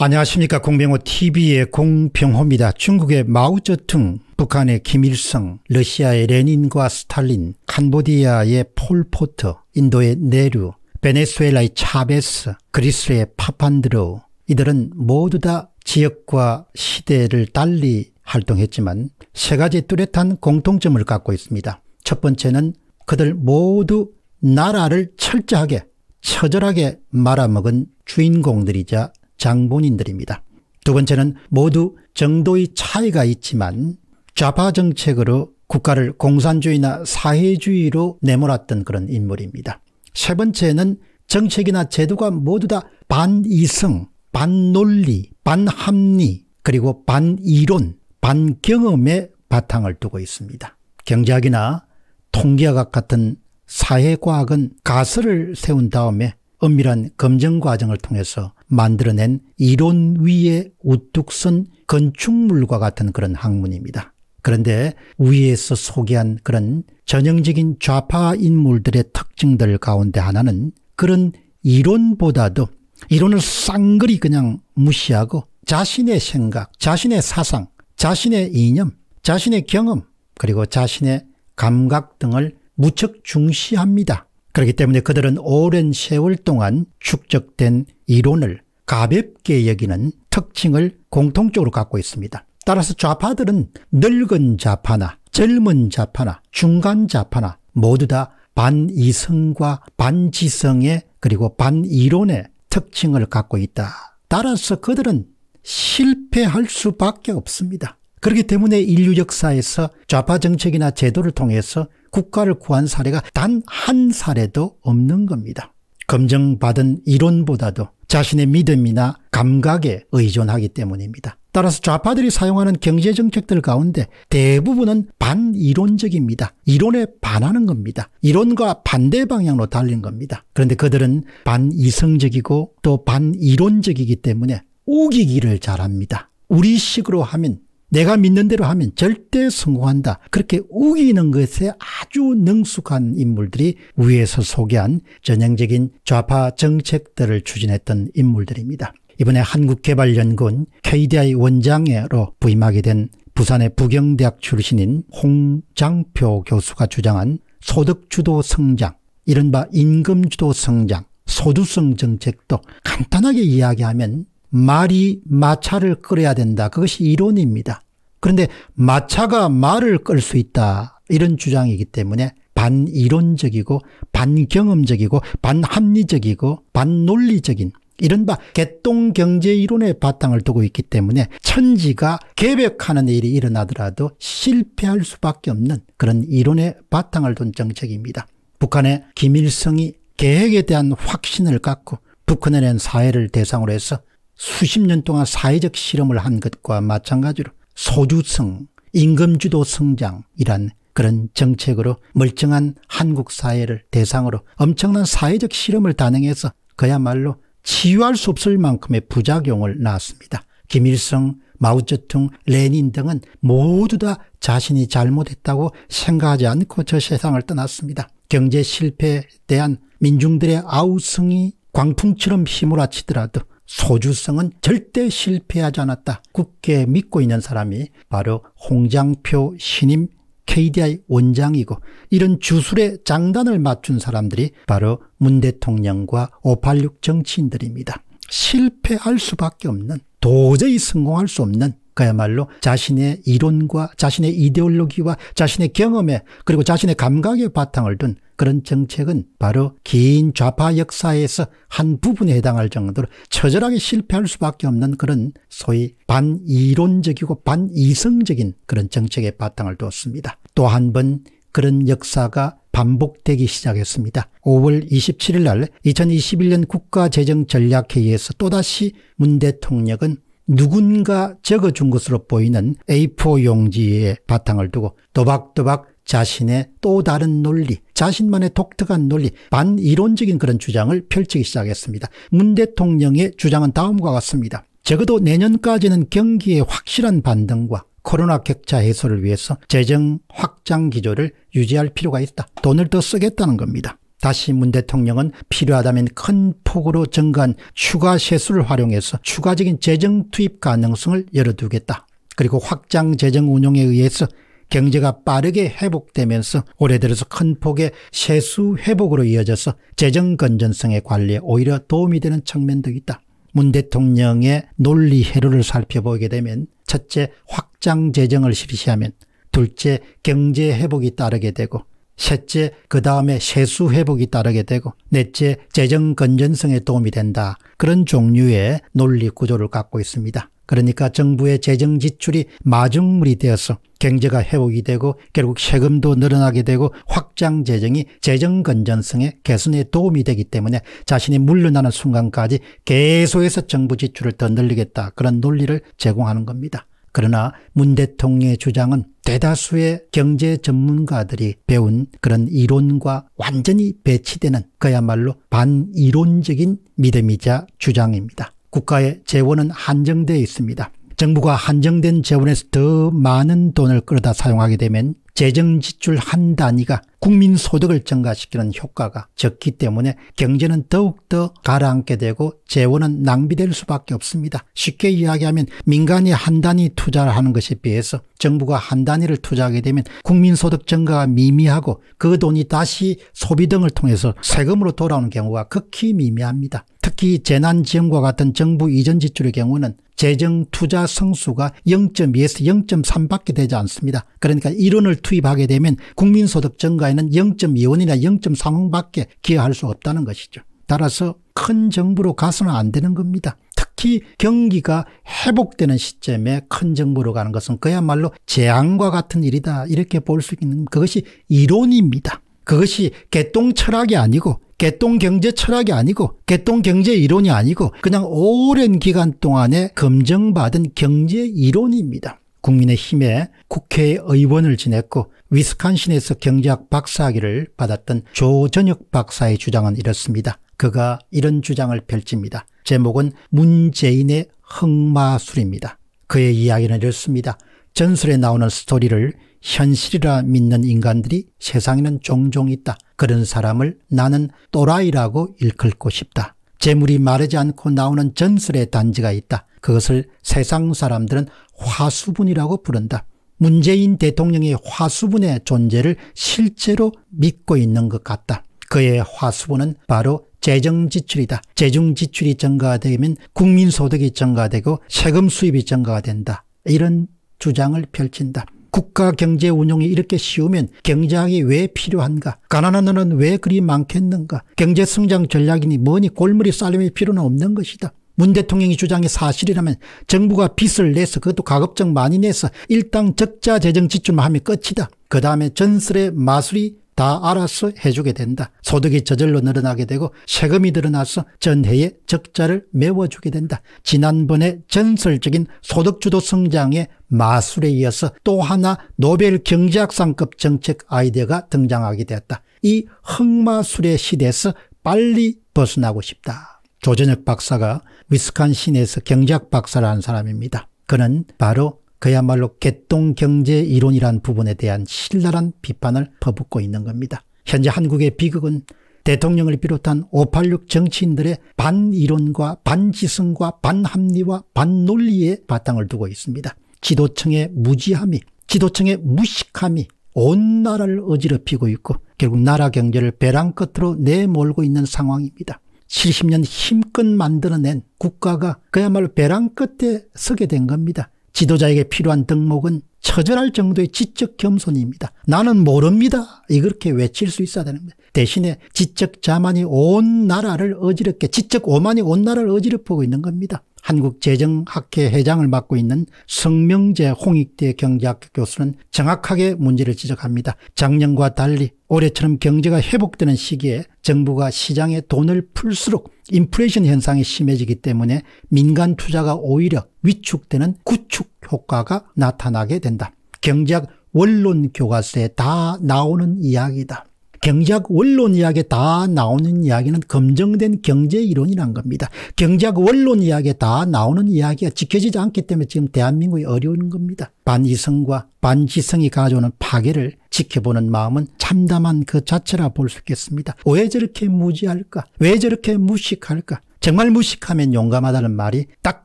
안녕하십니까 공병호 tv의 공병호입니다. 중국의 마우쩌퉁, 북한의 김일성, 러시아의 레닌과 스탈린, 캄보디아의 폴포트, 인도의 네루, 베네수엘라의 차베스, 그리스의 파판드로 이들은 모두 다 지역과 시대를 달리 활동했지만 세 가지 뚜렷한 공통점을 갖고 있습니다. 첫 번째는 그들 모두 나라를 철저하게 처절하게 말아먹은 주인공들이자 장본인들입니다. 두 번째는 모두 정도의 차이가 있지만 좌파 정책으로 국가를 공산주의나 사회주의로 내몰았던 그런 인물입니다. 세 번째는 정책이나 제도가 모두 다 반이성, 반논리, 반합리, 그리고 반이론, 반경험에 바탕을 두고 있습니다. 경제학이나 통계학 같은 사회과학은 가설을 세운 다음에 엄밀한 검증 과정을 통해서 만들어낸 이론 위에 우뚝 선 건축물과 같은 그런 학문입니다. 그런데 위에서 소개한 그런 전형적인 좌파 인물들의 특징들 가운데 하나는 그런 이론보다도 이론을 쌍그리 그냥 무시하고 자신의 생각, 자신의 사상, 자신의 이념, 자신의 경험, 그리고 자신의 감각 등을 무척 중시합니다. 그렇기 때문에 그들은 오랜 세월 동안 축적된 이론을 가볍게 여기는 특징을 공통적으로 갖고 있습니다. 따라서 좌파들은 늙은 좌파나 젊은 좌파나 중간 좌파나 모두 다 반이성과 반지성의 그리고 반이론의 특징을 갖고 있다. 따라서 그들은 실패할 수밖에 없습니다. 그렇기 때문에 인류 역사에서 좌파 정책이나 제도를 통해서 국가를 구한 사례가 단 한 사례도 없는 겁니다. 검증받은 이론보다도 자신의 믿음이나 감각에 의존하기 때문입니다. 따라서 좌파들이 사용하는 경제정책들 가운데 대부분은 반이론적입니다. 이론에 반하는 겁니다. 이론과 반대 방향으로 달린 겁니다. 그런데 그들은 반이성적이고 또 반이론적이기 때문에 우기기를 잘합니다. 우리식으로 하면 내가 믿는 대로 하면 절대 성공한다. 그렇게 우기는 것에 아주 능숙한 인물들이 위에서 소개한 전형적인 좌파 정책들을 추진했던 인물들입니다. 이번에 한국개발연구원 KDI 원장으로 부임하게 된 부산의 부경대학 출신인 홍장표 교수가 주장한 소득주도 성장, 이른바 임금주도 성장, 소득성 정책도 간단하게 이야기하면 말이 마차를 끌어야 된다. 그것이 이론입니다. 그런데 마차가 말을 끌 수 있다. 이런 주장이기 때문에 반이론적이고 반경험적이고 반합리적이고 반논리적인 이른바 개똥경제 이론의 바탕을 두고 있기 때문에 천지가 계획하는 일이 일어나더라도 실패할 수밖에 없는 그런 이론의 바탕을 둔 정책입니다. 북한의 김일성이 계획에 대한 확신을 갖고 북한에 낸 사회를 대상으로 해서 수십 년 동안 사회적 실험을 한 것과 마찬가지로 소주성, 임금주도 성장이란 그런 정책으로 멀쩡한 한국 사회를 대상으로 엄청난 사회적 실험을 단행해서 그야말로 치유할 수 없을 만큼의 부작용을 낳았습니다. 김일성, 마우쩌둥 레닌 등은 모두 다 자신이 잘못했다고 생각하지 않고 저 세상을 떠났습니다. 경제 실패에 대한 민중들의 아우성이 광풍처럼 휘몰아치더라도 소주성은 절대 실패하지 않았다. 굳게 믿고 있는 사람이 바로 홍장표 신임 KDI 원장이고 이런 주술의 장단을 맞춘 사람들이 바로 문 대통령과 586 정치인들입니다. 실패할 수밖에 없는 도저히 성공할 수 없는 그야말로 자신의 이론과 자신의 이데올로기와 자신의 경험에 그리고 자신의 감각에 바탕을 둔 그런 정책은 바로 긴 좌파 역사에서 한 부분에 해당할 정도로 처절하게 실패할 수밖에 없는 그런 소위 반이론적이고 반이성적인 그런 정책의 바탕을 두었습니다. 또 한 번 그런 역사가 반복되기 시작했습니다. 5월 27일 날 2021년 국가재정전략회의에서 또다시 문 대통령은 누군가 적어준 것으로 보이는 A4 용지에 바탕을 두고 또박또박 자신의 또 다른 논리, 자신만의 독특한 논리, 반이론적인 그런 주장을 펼치기 시작했습니다. 문 대통령의 주장은 다음과 같습니다. 적어도 내년까지는 경기의 확실한 반등과 코로나 격차 해소를 위해서 재정 확장 기조를 유지할 필요가 있다. 돈을 더 쓰겠다는 겁니다. 다시 문 대통령은 필요하다면 큰 폭으로 증가한 추가 세수를 활용해서 추가적인 재정 투입 가능성을 열어두겠다. 그리고 확장 재정 운용에 의해서 경제가 빠르게 회복되면서 올해 들어서 큰 폭의 세수 회복으로 이어져서 재정 건전성의 관리에 오히려 도움이 되는 측면도 있다. 문 대통령의 논리 해로를 살펴보게 되면 첫째 확장 재정을 실시하면 둘째 경제 회복이 따르게 되고 셋째 그 다음에 세수 회복이 따르게 되고 넷째 재정 건전성에 도움이 된다. 그런 종류의 논리 구조를 갖고 있습니다. 그러니까 정부의 재정 지출이 마중물이 되어서 경제가 회복이 되고 결국 세금도 늘어나게 되고 확장 재정이 재정 건전성의 개선에 도움이 되기 때문에 자신이 물러나는 순간까지 계속해서 정부 지출을 더 늘리겠다 그런 논리를 제공하는 겁니다. 그러나 문 대통령의 주장은 대다수의 경제 전문가들이 배운 그런 이론과 완전히 배치되는 그야말로 반이론적인 믿음이자 주장입니다. 국가의 재원은 한정되어 있습니다. 정부가 한정된 재원에서 더 많은 돈을 끌어다 사용하게 되면 재정 지출 한 단위가 국민 소득을 증가시키는 효과가 적기 때문에 경제는 더욱더 가라앉게 되고 재원은 낭비될 수밖에 없습니다. 쉽게 이야기하면 민간이 한 단위 투자를 하는 것에 비해서 정부가 한 단위를 투자하게 되면 국민 소득 증가가 미미하고 그 돈이 다시 소비 등을 통해서 세금으로 돌아오는 경우가 극히 미미합니다. 특히 재난지원과 같은 정부 이전 지출의 경우는 재정 투자 성수가 0.2에서 0.3밖에 되지 않습니다. 그러니까 1원을 투입하게 되면 국민소득 증가에는 0.2원이나 0.3원밖에 기여할 수 없다는 것이죠. 따라서 큰 정부로 가서는 안 되는 겁니다. 특히 경기가 회복되는 시점에 큰 정부로 가는 것은 그야말로 재앙과 같은 일이다 이렇게 볼 수 있는 그것이 이론입니다. 그것이 개똥 철학이 아니고 개똥 경제 철학이 아니고 개똥 경제 이론이 아니고 그냥 오랜 기간 동안에 검증받은 경제 이론입니다. 국민의힘의 국회의원을 지냈고 위스콘신에서 경제학 박사학위를 받았던 조전혁 박사의 주장은 이렇습니다. 그가 이런 주장을 펼칩니다. 제목은 문재인의 흑마술입니다. 그의 이야기는 이렇습니다. 전설에 나오는 스토리를 현실이라 믿는 인간들이 세상에는 종종 있다. 그런 사람을 나는 또라이라고 일컫고 싶다. 재물이 마르지 않고 나오는 전설의 단지가 있다. 그것을 세상 사람들은 화수분이라고 부른다. 문재인 대통령이 화수분의 존재를 실제로 믿고 있는 것 같다. 그의 화수분은 바로 재정지출이다. 재정지출이 증가되면 국민소득이 증가되고 세금 수입이 증가된다. 이런 주장을 펼친다. 국가 경제 운용이 이렇게 쉬우면 경제학이 왜 필요한가? 가난한 나라는 왜 그리 많겠는가? 경제 성장 전략이니 뭐니 골머리 싸움이 필요는 없는 것이다. 문 대통령이 주장이 사실이라면 정부가 빚을 내서 그것도 가급적 많이 내서 일당 적자 재정 지출만 하면 끝이다. 그 다음에 전설의 마술이 다 알아서 해주게 된다. 소득이 저절로 늘어나게 되고 세금이 늘어나서 전해의 적자를 메워주게 된다. 지난번에 전설적인 소득주도 성장의 마술에 이어서 또 하나 노벨 경제학상급 정책 아이디어가 등장하게 되었다. 이 흑마술의 시대에서 빨리 벗어나고 싶다. 조전혁 박사가 위스콘신에서 경제학 박사라는 사람입니다. 그는 바로 그야말로 개똥 경제 이론이란 부분에 대한 신랄한 비판을 퍼붓고 있는 겁니다. 현재 한국의 비극은 대통령을 비롯한 586 정치인들의 반이론과 반지성과 반합리와 반논리에 바탕을 두고 있습니다. 지도층의 무지함이 지도층의 무식함이 온 나라를 어지럽히고 있고 결국 나라 경제를 배랑 끝으로 내몰고 있는 상황입니다. 70년 힘껏 만들어낸 국가가 그야말로 배랑 끝에 서게 된 겁니다. 지도자에게 필요한 덕목은 처절할 정도의 지적 겸손입니다. 나는 모릅니다. 이렇게 외칠 수 있어야 되는 거예요. 대신에 지적 자만이 온 나라를 어지럽게 지적 오만이 온 나라를 어지럽히고 있는 겁니다. 한국재정학회 회장을 맡고 있는 성명재 홍익대 경제학교 교수는 정확하게 문제를 지적합니다. 작년과 달리 올해처럼 경제가 회복되는 시기에 정부가 시장에 돈을 풀수록 인플레이션 현상이 심해지기 때문에 민간 투자가 오히려 위축되는 구축 효과가 나타나게 된다. 경제학 원론 교과서에 다 나오는 이야기다. 경제학 원론 이야기에 다 나오는 이야기는 검증된 경제 이론이란 겁니다. 경제학 원론 이야기에 다 나오는 이야기가 지켜지지 않기 때문에 지금 대한민국이 어려운 겁니다. 반이성과 반지성이 가져오는 파괴를 지켜보는 마음은 참담한 그 자체라 볼 수 있겠습니다. 왜 저렇게 무지할까? 왜 저렇게 무식할까? 정말 무식하면 용감하다는 말이 딱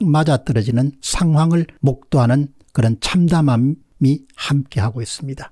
맞아떨어지는 상황을 목도하는 그런 참담함이 함께하고 있습니다.